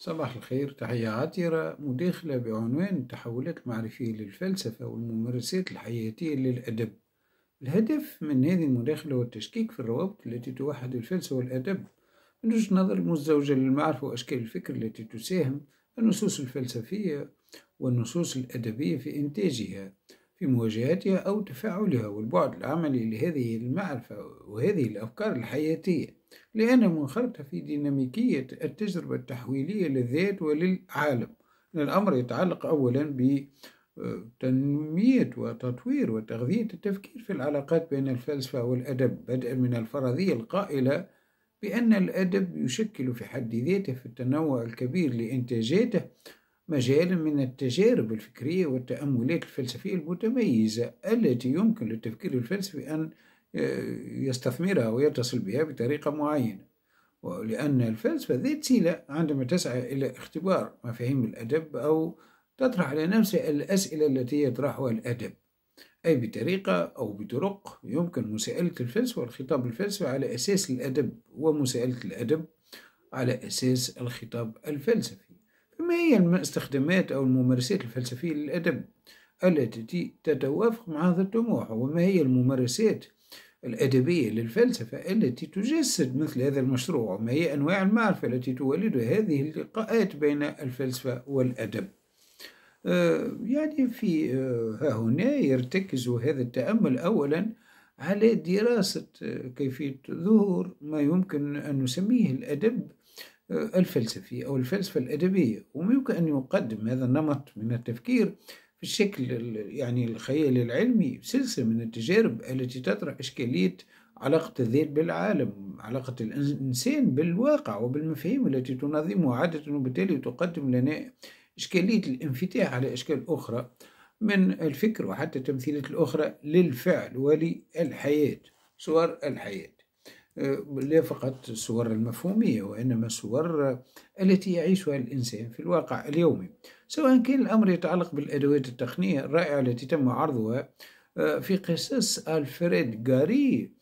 صباح الخير تحية عطيرة مداخلة بعنوان التحولات المعرفية للفلسفة والممارسات الحياتية للأدب الهدف من هذه المداخلة هو التشكيك في الروابط التي توحد الفلسفة والأدب من وجهة نظر مزدوجة للمعرفة وأشكال الفكر التي تساهم النصوص الفلسفية والنصوص الأدبية في إنتاجها في مواجهتها أو تفاعلها والبعد العملي لهذه المعرفة وهذه الأفكار الحياتية لأن منخرطة في ديناميكية التجربة التحويلية للذات وللعالم الأمر يتعلق أولا بتنمية وتطوير وتغذية التفكير في العلاقات بين الفلسفة والأدب بدءا من الفرضية القائلة بأن الأدب يشكل في حد ذاته في التنوع الكبير لإنتاجاته مجالا من التجارب الفكرية والتأملات الفلسفية المتميزة التي يمكن للتفكير الفلسفي أن آه، يستثمرها ويتصل بها بطريقة معينة ولأن الفلسفة ذات سيلة عندما تسعى إلى اختبار مفاهيم الأدب أو تطرح على نفسها الأسئلة التي يطرحها الأدب أي بطريقة أو بطرق يمكن مساءلة الفلسفة والخطاب الفلسفي على أساس الأدب ومساءلة الأدب على أساس الخطاب الفلسفي فما هي الاستخدامات أو الممارسات الفلسفية للأدب التي تتوافق مع هذا الطموح وما هي الممارسات الأدبية للفلسفة التي تجسد مثل هذا المشروع ما هي أنواع المعرفة التي تولدها هذه اللقاءات بين الفلسفة والأدب آه، يعني في آه، ها هنا يرتكز هذا التأمل أولا على دراسة آه، كيفية ظهور ما يمكن أن نسميه الأدب الفلسفي أو الفلسفة الأدبية ويمكن أن يقدم هذا النمط من التفكير في الشكل يعني الخيال العلمي سلسلة من التجارب التي تطرح إشكالية علاقة الذات بالعالم علاقة الإنسان بالواقع وبالمفاهيم التي تنظمه عادة وبالتالي تقدم لنا إشكالية الانفتاح على أشكال أخرى من الفكر وحتى التمثيلات الأخرى للفعل وللحياة صور الحياة آه، لا فقط الصور المفهومية وإنما الصور التي يعيشها الإنسان في الواقع اليومي سواء كان الأمر يتعلق بالأدوات التقنية الرائعة التي تم عرضها آه، في قصص ألفريد غاري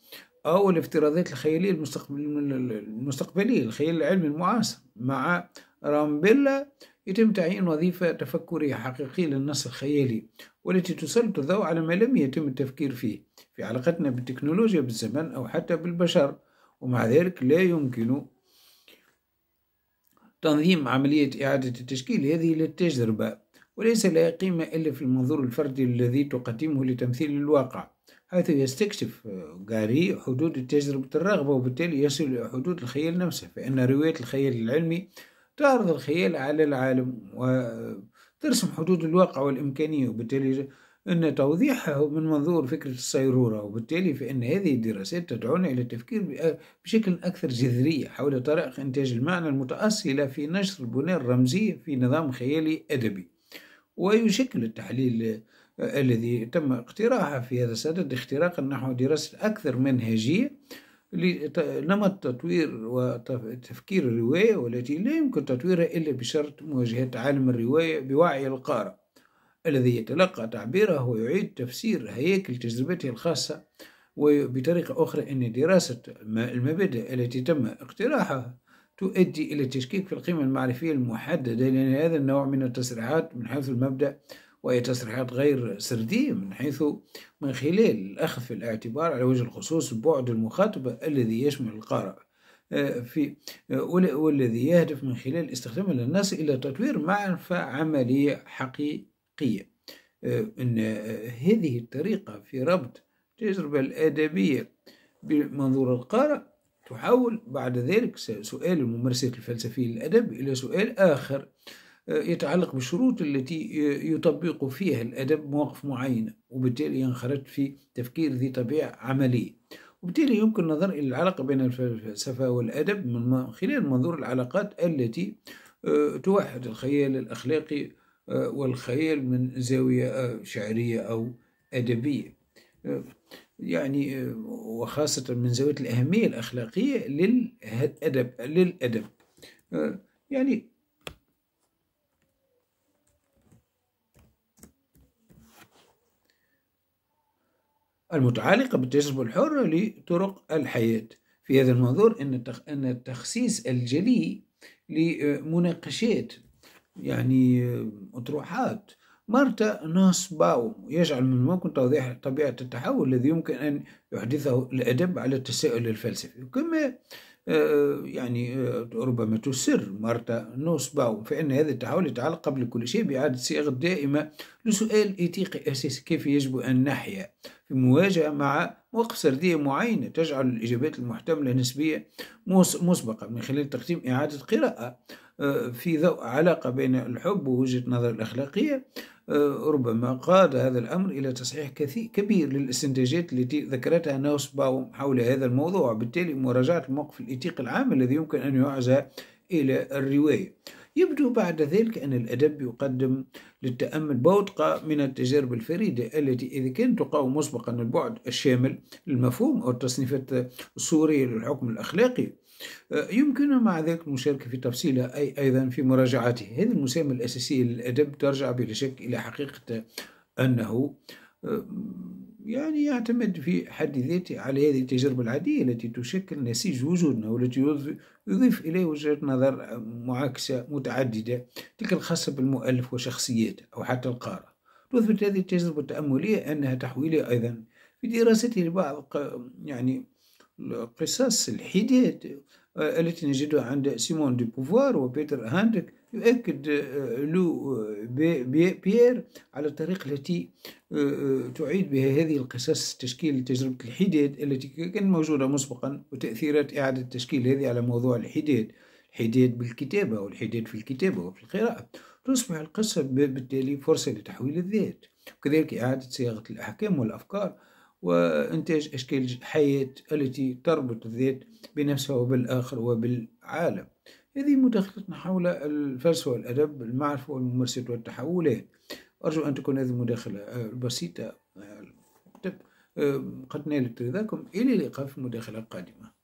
أو الافتراضات الخيالية المستقبلية الخيال العلمي المعاصر مع رامبيلا يتم تعيين وظيفة تفكرية حقيقية للنص الخيالي والتي تسلط الضوء على ما لم يتم التفكير فيه في علاقتنا بالتكنولوجيا بالزمن أو حتى بالبشر ومع ذلك لا يمكن تنظيم عملية إعادة التشكيل هذه للتجربة وليس لها قيمة إلا في المنظور الفردي الذي تقدمه لتمثيل الواقع حيث يستكشف غاري حدود تجربة الرغبة وبالتالي يصل إلى حدود الخيال نفسه فإن رواية الخيال العلمي تعرض الخيال على العالم وترسم حدود الواقع والإمكانية وبالتالي أن توضيحه من منظور فكرة الصيرورة وبالتالي فإن هذه الدراسات تدعونا إلى التفكير بشكل أكثر جذرية حول طرائق إنتاج المعنى المتأصلة في نشر البناء الرمزية في نظام خيالي أدبي ويشكل التحليل آه، الذي تم اقتراحه في هذا السدد اختراقا نحو دراسة أكثر منهجية لنمط تطوير وتفكير الرواية والتي لا يمكن تطويرها إلا بشرط مواجهة عالم الرواية بوعي القارئ الذي يتلقى تعبيره ويعيد تفسير هياكل تجربته الخاصة وبطريقة أخرى أن دراسة المبادئ التي تم اقتراحها تؤدي إلى التشكيك في القيمة المعرفية المحددة لأن هذا النوع من التصريحات من حيث المبدأ وهي تصريحات غير سردية من حيث من خلال الأخذ في الاعتبار على وجه الخصوص بعد المخاطبة الذي يشمل القارئ آه، في والذي يهدف من خلال استخدام النص إلى تطوير معرفة عملية حقيقية الحقيقية آه، أن آه، هذه الطريقة في ربط التجربة الأدبية بمنظور القارئ تحول بعد ذلك سؤال الممارسات الفلسفية للأدب إلى سؤال آخر آه، يتعلق بالشروط التي يطبق فيها الأدب مواقف معينة وبالتالي ينخرط في تفكير ذي طبيعة عملية وبالتالي يمكن النظر إلى العلاقة بين الفلسفة والأدب من خلال منظور العلاقات التي توحد الخيال الأخلاقي والخير من زاوية آه، شعرية أو أدبية آه، يعني آه، وخاصة من زاوية الأهمية الأخلاقية للأدب للأدب يعني المتعلقة بالتجربة الحرة لطرق الحياة في هذا المنظور أن التخصيص الجلي لمناقشات يعني أطروحات مارتا ناس باوم يجعل من الممكن توضيح طبيعة التحول الذي يمكن أن يحدثه الأدب على التساؤل الفلسفي كما آه، يعني آه، ربما تسر مارتا نوس باوم فإن هذا التحول يتعلق قبل كل شيء بإعادة صياغة دائمة لسؤال إيتيقي أساسي كيف يجب أن نحيا في مواجهة مع مواقف سردية معينة تجعل الإجابات المحتملة نسبية مسبقة من خلال تقديم إعادة قراءة آه، في ضوء علاقة بين الحب ووجهة النظر الأخلاقية آه، ربما قاد هذا الأمر إلى تصحيح كثير كبير للاستنتاجات التي ذكرتها ناوس باوم حول هذا الموضوع وبالتالي مراجعة الموقف الإيتيقي العام الذي يمكن أن يعزى إلى الرواية يبدو بعد ذلك أن الأدب يقدم للتأمل بوتقة من التجارب الفريدة التي إذا كانت تقاوم مسبقا البعد الشامل للمفهوم أو التصنيفات الصورية للحكم الأخلاقي يمكن مع ذلك المشاركة في تفصيله أي أيضا في مراجعته هذه المساهمة الأساسية للأدب ترجع بلا شك إلى حقيقة أنه يعني يعتمد في حد ذاته على هذه التجربة العادية التي تشكل نسيج وجودنا والتي يضيف إليه وجهة نظر معاكسة متعددة تلك الخاصة بالمؤلف وشخصياته أو حتى القارئ تثبت هذه التجربة التأملية أنها تحويلية أيضا في دراسته لبعض يعني القصص الحداد آه، التي نجدها عند سيمون دي بوفوار وبيتر هاندك يؤكد آه، لو آه، بيير على الطريقة التي تعيد بها هذه القصص تشكيل تجربة الحداد التي كانت موجودة مسبقا وتأثيرات إعادة تشكيل هذه على موضوع الحداد الحداد بالكتابة والحداد في الكتابة وفي القراءة تصبح القصة بالتالي فرصة لتحويل الذات وكذلك إعادة صياغة الأحكام والأفكار وإنتاج أشكال حياة التي تربط الذات بنفسها وبالآخر وبالعالم هذه مداخلتنا حول الفلسفة والأدب المعرفة والممارسات والتحولات أرجو أن تكون هذه المداخلة آه، بسيطة آه، قد نالت رضاكم إلى اللقاء في المداخلة القادمة